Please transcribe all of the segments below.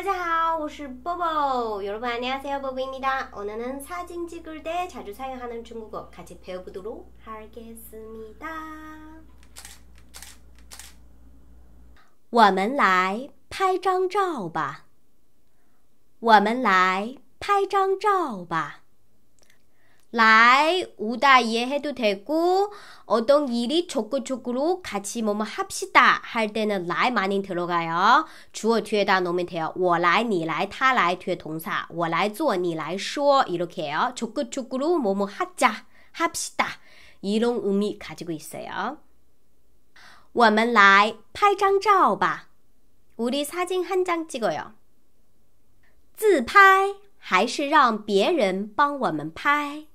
大家好,我是 뽀뽀. 여러분 안녕하세요, 뽀뽀입니다. 오늘은 사진 찍을 때 자주 사용하는 중국어 같이 배워보도록 하겠습니다. 我们来拍张照吧.我们来拍张照吧. 라이 오다이 해도 되고 어떤 일이 적극적으로 같이 뭐뭐 합시다 할 때는 라이 많이 들어가요. 주어 뒤에다 놓으면 돼요. 我来,你来,他来 뒤에 동사 我来做,你来说 이렇게요. 적극적으로 뭐뭐 하자, 합시다 이런 의미 가지고 있어요. 我们来拍张照吧. 우리 사진 한 장 찍어요. 自拍还是让别人帮我们拍？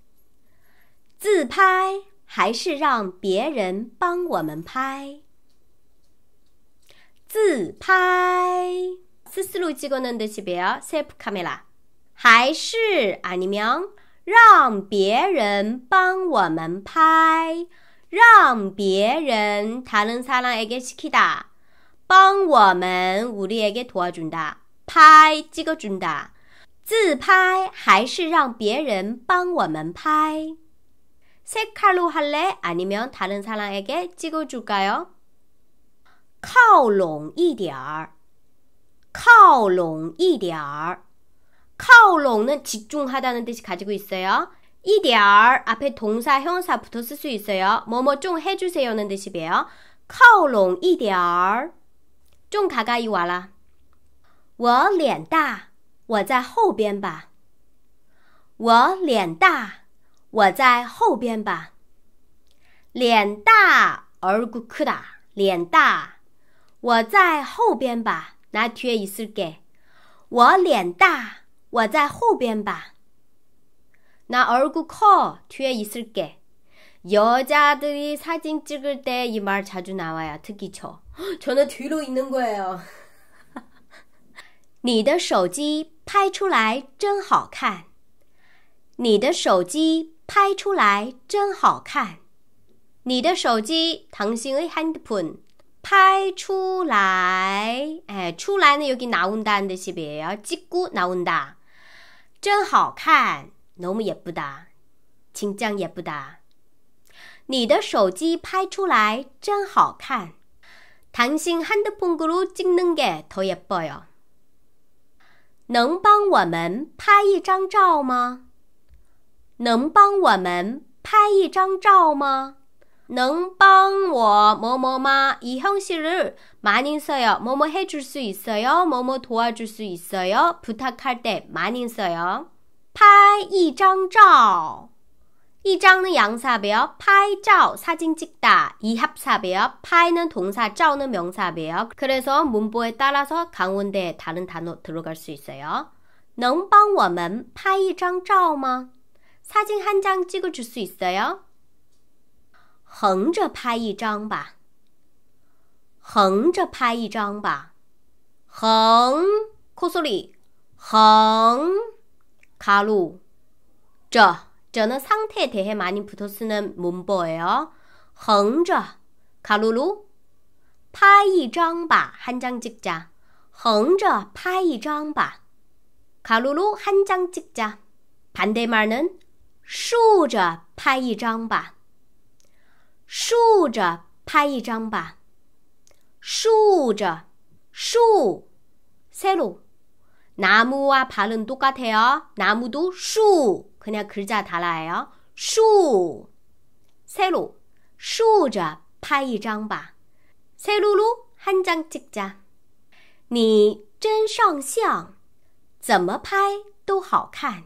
自拍还是让别人帮我们拍？自拍스스로찍었는듯이 배워 셀프 카메라. 还是아니면让别人帮我们拍。 让别人 다른 사람에게 시키다. 帮我们 우리에게 도와준다. 拍 찍어준다. 自拍还是让别人帮我们拍。세 칼로 할래? 아니면 다른 사람에게 찍어줄까요? 靠拢一点儿，靠拢一点儿。 靠拢은 집중하다는 뜻이 가지고 있어요. 이디알 앞에 동사 형사 붙어 쓸수 있어요. 뭐뭐 좀 해주세요는 뜻이에요. 靠拢 이디알 좀 가까이 와라. 我脸大，我在后边吧。我脸大。我在后边吧，脸大尔古克达，脸大，我在后边吧。那推一丝给，我脸大，我在后边吧。那尔古克推一丝给。여자들이사진찍을때이말자주나와특 저는뒤로있는거예요你的 手机拍出来真好看，你的手机。拍出来真好看，你的手机，三星 A Handphone，拍出来，哎，出来呢又给拿稳当的识别要结果拿稳当，真好看，너무예쁘다진짜예쁘 다。 你的手机拍出来真好看，三星 Handphone 거루진농게더예뻐 요。 能帮我们拍一张照吗？ 能帮我们拍一张照吗能帮我么么吗이 형식을 많이 써요. 뭐뭐 해줄 수 있어요? 뭐뭐 도와줄 수 있어요? 부탁할 때 많이 써요. 拍一张照.이 장은 양사배요. 拍照 사진 찍다. 이 합사배요. 拍는 동사, 照는 명사배요. 그래서 문법에 따라서 강원대에 다른 단어 들어갈 수 있어요. 能帮我们拍一张照吗? 사진 한 장 찍어줄 수 있어요? 横着拍一张吧.横着拍一张吧.横 코소리 横 가로 这 저는 상태에 대해 많이 붙어 쓰는 문법예요. 横着 가로로 拍一张吧한장 찍자. 横着拍一张吧 가로로 한장 찍자. 반대말은 竖着拍一张吧竖着拍一张吧竖着竖赛罗那木啊爬了多高铁哦那木都竖可那指甲塌了哎竖赛罗竖着拍一张吧赛噜噜很张几张你真上相怎么拍都好看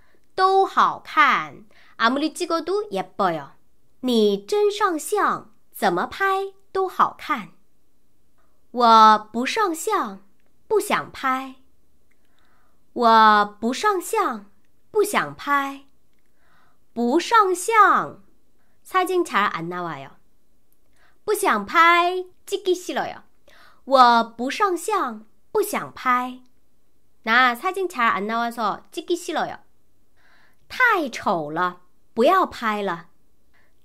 都好看，阿무里기고도也不哟，你真上相，怎么拍都好看。我不上相，不想拍。我不上相，不想拍。不上相，사진잘안나와 요。 不想拍，찍기싫了哟。我不上相，不想拍。나사진잘안나와说，찍기싫了哟。太丑了，不要拍了！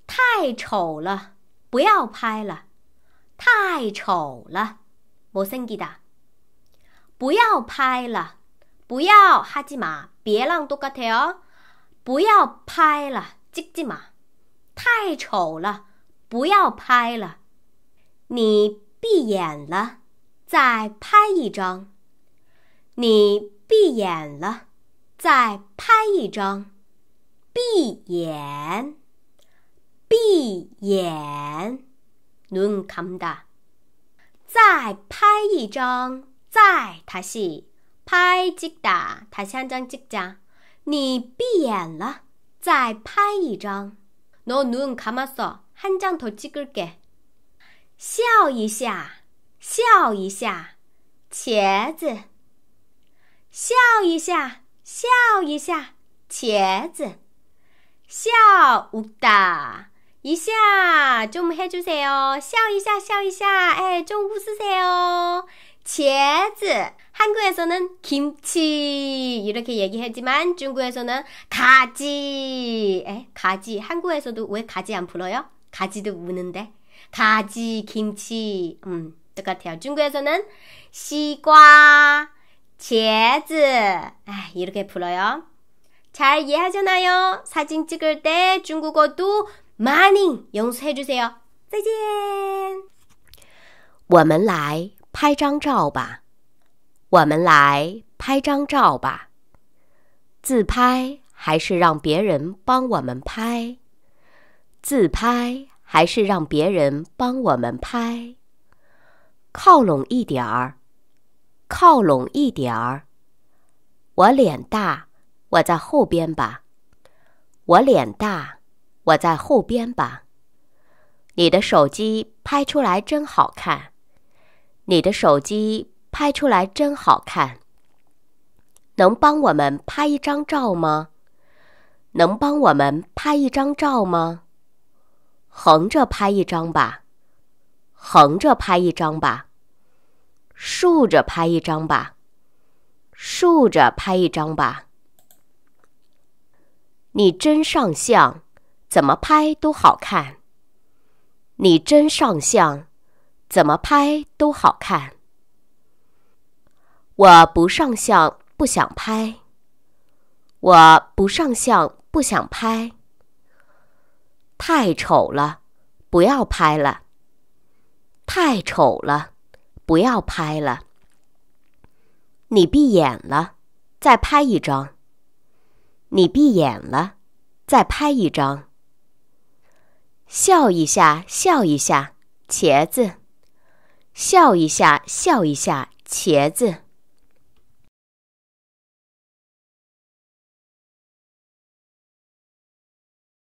太丑了，不要拍了！太丑了，莫森吉达！不要拍了，不要哈吉玛，别让多嘎特哦！不要拍了，吉吉玛！太丑了，不要拍了！你闭眼了，再拍一张。你闭眼了，再拍一张。闭眼，闭眼，눈看 다。 再拍一张，再他시拍几다他한张几讲？你闭眼了，再拍一张。侬侬看么说？一张头几根给？笑一下，笑一下，茄子。笑一下，笑一下，茄子。笑 웃다. 이샤 좀 해주세요. 笑一下笑一下. 에, 좀 웃으세요. 茄子 한국에서는 김치 이렇게 얘기하지만 중국에서는 가지. 에, 가지. 한국에서도 왜 가지 안 불어요? 가지도 우는데. 가지, 김치. 음, 똑같아요. 중국에서는 시과, 茄子. 아, 이렇게 불어요. 잘이해하잖아요사진찍을때중국어도많이용서해주세요再见我们来拍张照吧。我们来拍张照吧。自拍还是让别人帮我们拍？自拍还是让别人帮我们拍？靠拢一点儿，靠拢一点儿。我脸大。我在后边吧，我脸大，我在后边吧。你的手机拍出来真好看，你的手机拍出来真好看。能帮我们拍一张照吗？能帮我们拍一张照吗？横着拍一张吧，横着拍一张吧。竖着拍一张吧，竖着拍一张吧。你真上相，怎么拍都好看。你真上相，怎么拍都好看。我不上相，不想拍。我不上相，不想拍。太丑了，不要拍了。太丑了，不要拍了。你闭眼了，再拍一张。你闭眼了，再拍一张。笑一下，笑一下，茄子。笑一下，笑一下，茄子。